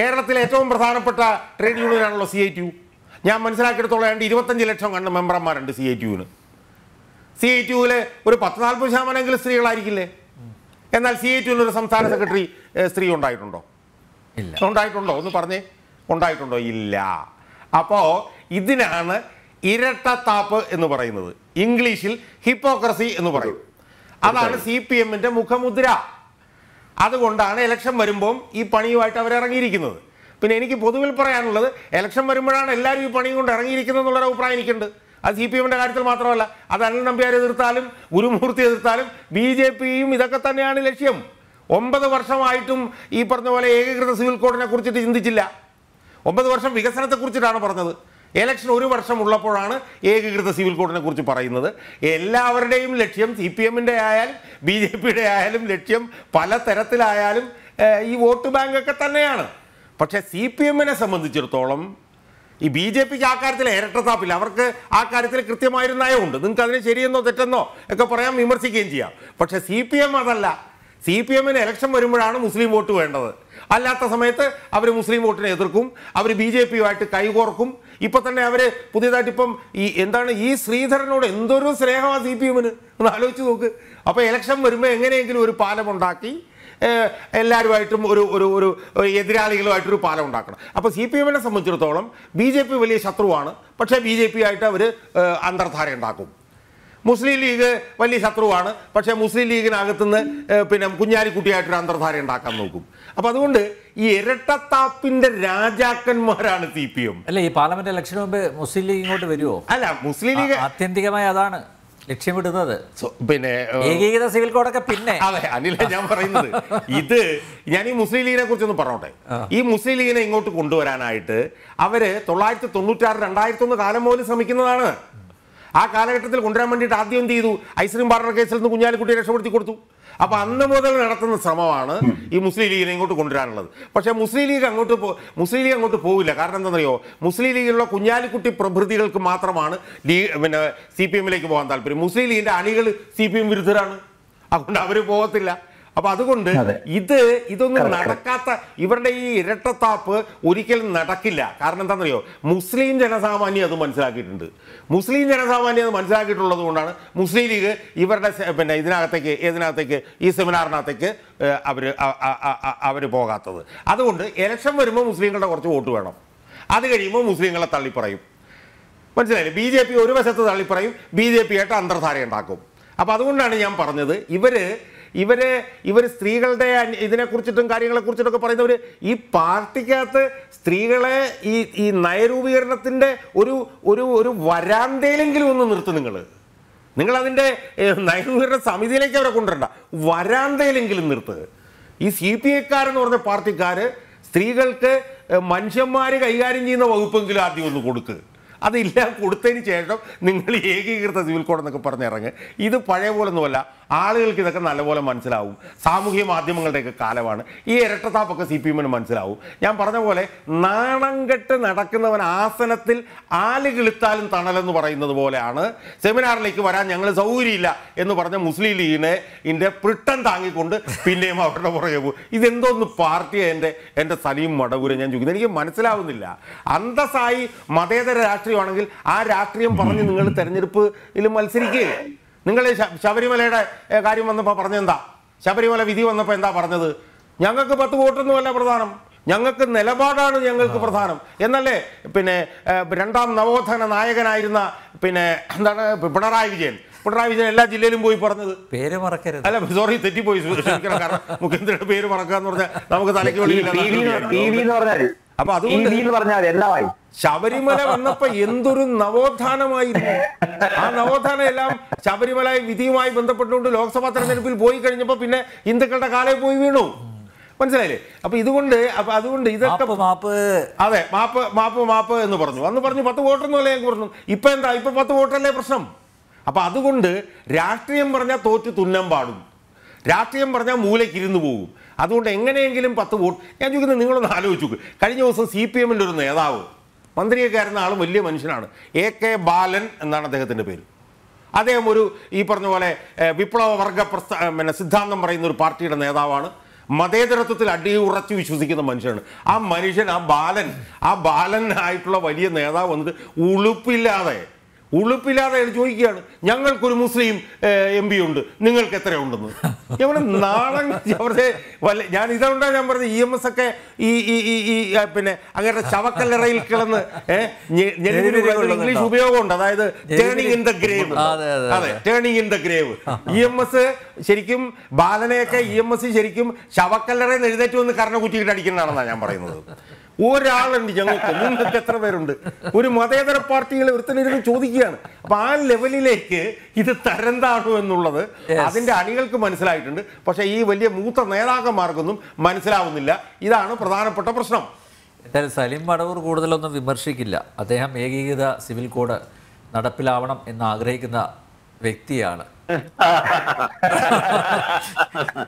കേരളത്തിലെ ഏറ്റവും പ്രധാനപ്പെട്ട ട്രേഡ് യൂണിയനാണല്ലോ സി ഐ ടി യു ഞാൻ മനസ്സിലാക്കിയെടുത്തോളം ഏതാണ്ട് ഇരുപത്തഞ്ച് ലക്ഷം കണ്ട മെമ്പർമാരുണ്ട് സി ഐ ടി യുവിന് സി ഐ ടി യുവിലെ ഒരു പത്ത് നാൽപ്പത് ശതമാനമെങ്കിലും സ്ത്രീകളായിരിക്കില്ലേ എന്നാൽ സി ഐ ടി യുവിന് ഒരു സംസ്ഥാന സെക്രട്ടറി സ്ത്രീ ഉണ്ടായിട്ടുണ്ടോ ഉണ്ടായിട്ടുണ്ടോ ഒന്ന് പറഞ്ഞേ ഉണ്ടായിട്ടുണ്ടോ ഇല്ല അപ്പോൾ ഇതിനാണ് ഇരട്ടത്താപ്പ് എന്ന് പറയുന്നത് ഇംഗ്ലീഷിൽ ഹിപ്പോക്രസി എന്ന് പറയും അതാണ് സി പി എമ്മിന്റെ മുഖമുദ്ര അതുകൊണ്ടാണ് ഇലക്ഷൻ വരുമ്പോൾ ഈ പണിയുമായിട്ട് അവർ ഇറങ്ങിയിരിക്കുന്നത് പിന്നെ എനിക്ക് പൊതുവിൽ പറയാനുള്ളത് ഇലക്ഷൻ വരുമ്പോഴാണ് എല്ലാവരും ഈ പണിയും കൊണ്ട് ഇറങ്ങിയിരിക്കുന്നത് എന്നുള്ളൊരു അഭിപ്രായം എനിക്കുണ്ട് അത് സി പി എമ്മിൻ്റെ കാര്യത്തിൽ മാത്രമല്ല അത് അനിൽ നമ്പ്യാരെ എതിർത്താലും ഗുരുമൂർത്തി എതിർത്താലും ബി ജെ പിയും ഇതൊക്കെ തന്നെയാണ് ലക്ഷ്യം ഒമ്പത് വർഷമായിട്ടും ഈ പറഞ്ഞ പോലെ ഏകീകൃത സിവിൽ കോഡിനെ കുറിച്ചിട്ട് ചിന്തിച്ചില്ല ഒമ്പത് വർഷം വികസനത്തെക്കുറിച്ചിട്ടാണ് പറഞ്ഞത് ഇലക്ഷൻ ഒരു വർഷം ഉള്ളപ്പോഴാണ് ഏകീകൃത സിവിൽ കോഡിനെ കുറിച്ച് പറയുന്നത് എല്ലാവരുടെയും ലക്ഷ്യം സി പി എമ്മിൻ്റെ ആയാലും ബി ജെ പിയുടെ ആയാലും ലക്ഷ്യം പല തരത്തിലായാലും ഈ വോട്ട് ബാങ്കൊക്കെ തന്നെയാണ് പക്ഷേ സി പി എമ്മിനെ സംബന്ധിച്ചിടത്തോളം ഈ ബി ജെ പിക്ക് ആ കാര്യത്തിൽ ഇരട്ടത്താപ്പില്ല അവർക്ക് ആ കാര്യത്തിൽ കൃത്യമായൊരു നയമുണ്ട് നിങ്ങൾക്ക് അതിനെ ശരിയെന്നോ തെറ്റെന്നോ ഒക്കെ പറയാം വിമർശിക്കുകയും ചെയ്യാം പക്ഷെ സി പി എം അതല്ല സി പി എമ്മിന് ഇലക്ഷൻ വരുമ്പോഴാണ് മുസ്ലിം വോട്ട് വേണ്ടത് അല്ലാത്ത സമയത്ത് അവർ മുസ്ലിം വോട്ടിനെ എതിർക്കും അവർ ബി ജെ പിയുമായിട്ട് കൈകോർക്കും ഇപ്പൊ തന്നെ അവര് പുതിയതായിട്ട് ഇപ്പം ഈ എന്താണ് ഈ ശ്രീധരനോട് എന്തൊരു സ്നേഹമാ സി പി എമ്മിന് ഒന്ന് ആലോചിച്ച് നോക്ക് അപ്പൊ ഇലക്ഷൻ വരുമ്പോൾ എങ്ങനെയെങ്കിലും ഒരു ഉണ്ടാക്കി എല്ലാവരുമായിട്ടും ഒരു ഒരു ഒരു എതിരാളികളുമായിട്ടൊരു പാലം ഉണ്ടാക്കണം അപ്പോൾ സി പി എമ്മിനെ സംബന്ധിച്ചിടത്തോളം ബി ജെ പി വലിയ ശത്രുവാണ് പക്ഷേ ബി ജെ പി ആയിട്ട് അവർ അന്തർധാര ഉണ്ടാക്കും മുസ്ലിം ലീഗ് വലിയ ശത്രുവാണ് പക്ഷേ മുസ്ലിം ലീഗിനകത്തുനിന്ന് പിന്നെ കുഞ്ഞാലിക്കുട്ടിയായിട്ടൊരു അന്തർധാര ഉണ്ടാക്കാൻ നോക്കും അപ്പം അതുകൊണ്ട് ഈ ഇരട്ടത്താപ്പിന്റെ രാജാക്കന്മാരാണ് സി പി എം അല്ല ഈ പാർലമെന്റ് ഇലക്ഷൻ മുമ്പ് മുസ്ലിം ലീഗ് ഇങ്ങോട്ട് വരുമോ അല്ല മുസ്ലിം ലീഗ് ആത്യന്തികമായി അതാണ് ലക്ഷ്യമിടുന്നത് പിന്നെ ഏകീകൃത സിവിൽ കോഡൊക്കെ പിന്നെ അതെ അനില ഞാൻ പറയുന്നത് ഇത് ഞാൻ ഈ മുസ്ലിം ലീഗിനെ കുറിച്ചൊന്ന് പറഞ്ഞോട്ടെ ഈ മുസ്ലിം ലീഗിനെ ഇങ്ങോട്ട് കൊണ്ടുവരാനായിട്ട് അവര് തൊള്ളായിരത്തി തൊണ്ണൂറ്റാറ് രണ്ടായിരത്തി ഒന്ന് കാലം പോലും ശ്രമിക്കുന്നതാണ് ആ കാലഘട്ടത്തിൽ കൊണ്ടുവരാൻ വേണ്ടിയിട്ട് ആദ്യം എന്ത് ചെയ്തു ഐസ്ക്രീം പാർലർ കേസിൽ നിന്ന് കുഞ്ഞാലിക്കുട്ടിയെ രക്ഷപ്പെടുത്തി കൊടുത്തു അപ്പൊ അന്ന് മുതൽ നടത്തുന്ന ശ്രമമാണ് ഈ മുസ്ലിം ലീഗിനെ ഇങ്ങോട്ട് കൊണ്ടുവരാനുള്ളത് പക്ഷെ മുസ്ലിം ലീഗ് അങ്ങോട്ട് മുസ്ലിം ലീഗ് അങ്ങോട്ട് പോകില്ല കാരണം എന്താണെന്നറിയോ മുസ്ലിം ലീഗിലുള്ള കുഞ്ഞാലിക്കുട്ടി പ്രഭൃതികൾക്ക് മാത്രമാണ് ലീഗ് പിന്നെ സി പി എമ്മിലേക്ക് പോകാൻ താല്പര്യം മുസ്ലിം ലീഗിന്റെ അണികൾ സി പി എം വിരുദ്ധരാണ് അതുകൊണ്ട് അവർ പോകത്തില്ല അപ്പൊ അതുകൊണ്ട് ഇത് ഇതൊന്നും നടക്കാത്ത ഇവരുടെ ഈ ഇരട്ടത്താപ്പ് ഒരിക്കലും നടക്കില്ല കാരണം എന്താണെന്നറിയോ മുസ്ലിം ജനസാമാന്യം അത് മനസ്സിലാക്കിയിട്ടുണ്ട് മുസ്ലിം ജനസാമാന്യം അത് മനസ്സിലാക്കിയിട്ടുള്ളത് കൊണ്ടാണ് മുസ്ലിം ലീഗ് ഇവരുടെ പിന്നെ ഇതിനകത്തേക്ക് ഏതിനകത്തേക്ക് ഈ സെമിനാറിനകത്തേക്ക് അവര് അവര് പോകാത്തത് അതുകൊണ്ട് ഇലക്ഷൻ വരുമ്പോൾ മുസ്ലിങ്ങളുടെ കുറച്ച് വോട്ട് വേണം അത് കഴിയുമ്പോൾ മുസ്ലിങ്ങളെ തള്ളിപ്പറയും മനസ്സിലായില്ലേ ബി ജെ പി ഒരു വശത്ത് തള്ളിപ്പറയും ബി ജെ ആയിട്ട് അന്തർധാര ഉണ്ടാക്കും അപ്പോൾ അതുകൊണ്ടാണ് ഞാൻ പറഞ്ഞത് ഇവര് ഇവരെ ഇവർ സ്ത്രീകളുടെ ഇതിനെക്കുറിച്ചിട്ടും കുറിച്ചിട്ടൊക്കെ പറയുന്നവർ ഈ പാർട്ടിക്കകത്ത് സ്ത്രീകളെ ഈ ഈ നയരൂപീകരണത്തിൻ്റെ ഒരു ഒരു ഒരു വരാന്തയിലെങ്കിലും ഒന്ന് നിർത്തും നിങ്ങൾ നിങ്ങളതിൻ്റെ നയരൂപീകരണ സമിതിയിലേക്ക് അവരെ കൊണ്ടുവരണ്ട വരാന്തയിലെങ്കിലും നിർത്ത് ഈ സി പി ഐക്കാരെന്ന് പറഞ്ഞ പാർട്ടിക്കാർ സ്ത്രീകൾക്ക് മനുഷ്യന്മാർ കൈകാര്യം ചെയ്യുന്ന വകുപ്പെങ്കിലും ആദ്യം ഒന്ന് കൊടുക്കുക അതെല്ലാം കൊടുത്തതിന് ശേഷം നിങ്ങൾ ഏകീകൃത സിവിൽ കോഡ് എന്നൊക്കെ പറഞ്ഞിറങ്ങ് ഇത് പഴയ പോലൊന്നുമല്ല ആളുകൾക്ക് ഇതൊക്കെ നല്ലപോലെ മനസ്സിലാവും സാമൂഹ്യ മാധ്യമങ്ങളുടെയൊക്കെ കാലമാണ് ഈ ഇരട്ടത്താപ്പൊക്കെ സി പി എമ്മിന് മനസ്സിലാവും ഞാൻ പറഞ്ഞ പോലെ നാണംകെട്ട് നടക്കുന്നവൻ ആസനത്തിൽ ആലുകിളുത്താലും തണലെന്ന് പറയുന്നത് പോലെയാണ് സെമിനാറിലേക്ക് വരാൻ ഞങ്ങൾ സൗകര്യമില്ല എന്ന് പറഞ്ഞ മുസ്ലിം ലീഗിനെ ഇതിൻ്റെ പ്രിട്ടം താങ്ങിക്കൊണ്ട് പിന്നെയും അവരുടെ പുറകെ പോകും ഇതെന്തോന്ന് പാർട്ടിയെ എൻ്റെ എൻ്റെ സലീം മടവൂരെ ഞാൻ ചോദിക്കുന്നത് എനിക്ക് മനസ്സിലാവുന്നില്ല അന്തസ്സായി മതേതര രാഷ്ട്രീയ രാത്രിയാണെങ്കിൽ ആ രാത്രിയും പറഞ്ഞ് നിങ്ങൾ തെരഞ്ഞെടുപ്പിൽ മത്സരിക്കുകയില്ലേ നിങ്ങൾ ശബരിമലയുടെ കാര്യം വന്നപ്പോൾ പറഞ്ഞെന്താ ശബരിമല വിധി വന്നപ്പോൾ എന്താ പറഞ്ഞത് ഞങ്ങൾക്ക് പത്ത് വോട്ടൊന്നുമല്ല പ്രധാനം ഞങ്ങൾക്ക് നിലപാടാണ് ഞങ്ങൾക്ക് പ്രധാനം എന്നല്ലേ പിന്നെ രണ്ടാം നവോത്ഥാന നായകനായിരുന്ന പിന്നെ എന്താണ് പിണറായി വിജയൻ പിണറായി വിജയൻ എല്ലാ ജില്ലയിലും പോയി പറഞ്ഞത് പേര് മറക്കരുത് അല്ല സോറി തെറ്റിപ്പോയി കാരണം മുഖ്യമന്ത്രിയുടെ പേര് മറക്കുക എന്ന് പറഞ്ഞാൽ നമുക്ക് തലയ്ക്ക് വെളിയില്ല അപ്പൊ അതുകൊണ്ട് ശബരിമല വന്നപ്പോ എന്തൊരു നവോത്ഥാനമായിരുന്നു ആ നവോത്ഥാനം എല്ലാം ശബരിമല വിധിയുമായി ബന്ധപ്പെട്ടുകൊണ്ട് ലോക്സഭാ തെരഞ്ഞെടുപ്പിൽ പോയി കഴിഞ്ഞപ്പോ പിന്നെ ഹിന്ദുക്കളുടെ കാലേ പോയി വീണു മനസ്സിലായില്ലേ അപ്പൊ ഇതുകൊണ്ട് അപ്പൊ അതുകൊണ്ട് ഇതൊക്കെ മാപ്പ് അതെ മാപ്പ് മാപ്പ് മാപ്പ് എന്ന് പറഞ്ഞു അന്ന് പറഞ്ഞു പത്ത് വോട്ടെന്ന് അല്ലേ ഞങ്ങൾക്ക് പറഞ്ഞു ഇപ്പൊ എന്താ ഇപ്പൊ പത്ത് വോട്ടല്ലേ പ്രശ്നം അപ്പൊ അതുകൊണ്ട് രാഷ്ട്രീയം പറഞ്ഞാൽ തോറ്റു തുന്നം പാടും രാഷ്ട്രീയം പറഞ്ഞാൽ മൂലയ്ക്ക് ഇരുന്ന് പോകും അതുകൊണ്ട് എങ്ങനെയെങ്കിലും പത്ത് വോട്ട് ഞാൻ ചോദിക്കുന്നത് നിങ്ങളൊന്ന് ആലോചിച്ചു കഴിഞ്ഞ ദിവസം സി പി എമ്മിൻ്റെ ഒരു നേതാവ് മന്ത്രിയൊക്കെ ആയിരുന്ന ആളും വലിയ മനുഷ്യനാണ് എ കെ ബാലൻ എന്നാണ് അദ്ദേഹത്തിൻ്റെ പേര് അദ്ദേഹം ഒരു ഈ പറഞ്ഞ പോലെ വിപ്ലവ വർഗ പ്രസ്ഥാ പിന്നെ സിദ്ധാന്തം പറയുന്ന ഒരു പാർട്ടിയുടെ നേതാവാണ് മതേതരത്വത്തിൽ അടിയുറച്ച് വിശ്വസിക്കുന്ന മനുഷ്യനാണ് ആ മനുഷ്യൻ ആ ബാലൻ ആ ബാലനായിട്ടുള്ള വലിയ നേതാവ് വന്നിട്ട് ഉളുപ്പില്ലാതെ ഉളുപ്പില്ലാതെ അയാൾ ചോദിക്കുകയാണ് ഞങ്ങൾക്കൊരു മുസ്ലിം എം പി ഉണ്ട് നിങ്ങൾക്ക് എത്ര ഉണ്ടെന്ന് ഇവിടെ നാടൻ അവരുടെ വല്ല ഞാൻ ഇതുകൊണ്ടാണ് ഞാൻ പറഞ്ഞത് ഇ എം എസ് ഒക്കെ ഈ ഈ പിന്നെ അങ്ങനത്തെ ശവക്കല്ലറയിൽ കിടന്ന് ഇംഗ്ലീഷ് ഉപയോഗം ഉണ്ട് അതായത് ടേണിങ് ഇൻ ദ ഗ്രേവ് അതെ turning in the grave E M S ശരിക്കും ബാലനെയൊക്കെ ഇ എം എസ് ശരിക്കും ശവക്കല്ലറയിൽ എഴുന്നേറ്റ് വന്ന് കരണ കുറ്റിയിട്ട് അടിക്കുന്നതാണെന്നാണ് ഞാൻ പറയുന്നത് ഒരാളുണ്ട് ഞങ്ങൾക്ക് നിങ്ങൾക്ക് എത്ര പേരുണ്ട് ഒരു മതേതര പാർട്ടികളെ ഒരുത്തനിരുന്ന് ചോദിക്കുകയാണ് അപ്പൊ ആ ലെവലിലേക്ക് ഇത് തരം എന്നുള്ളത് അതിന്റെ അണികൾക്ക് മനസ്സിലായിട്ടുണ്ട് പക്ഷേ ഈ വലിയ മൂത്ത നേതാക്കന്മാർക്കൊന്നും മനസ്സിലാവുന്നില്ല ഇതാണ് പ്രധാനപ്പെട്ട പ്രശ്നം എന്തായാലും സലീം മടവൂർ കൂടുതലൊന്നും വിമർശിക്കില്ല അദ്ദേഹം ഏകീകൃത സിവിൽ കോഡ് നടപ്പിലാവണം എന്ന് ആഗ്രഹിക്കുന്ന വ്യക്തിയാണ്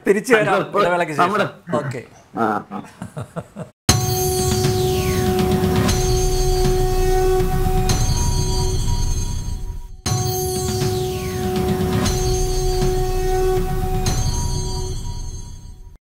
തിരിച്ചു വരാം ഓക്കെ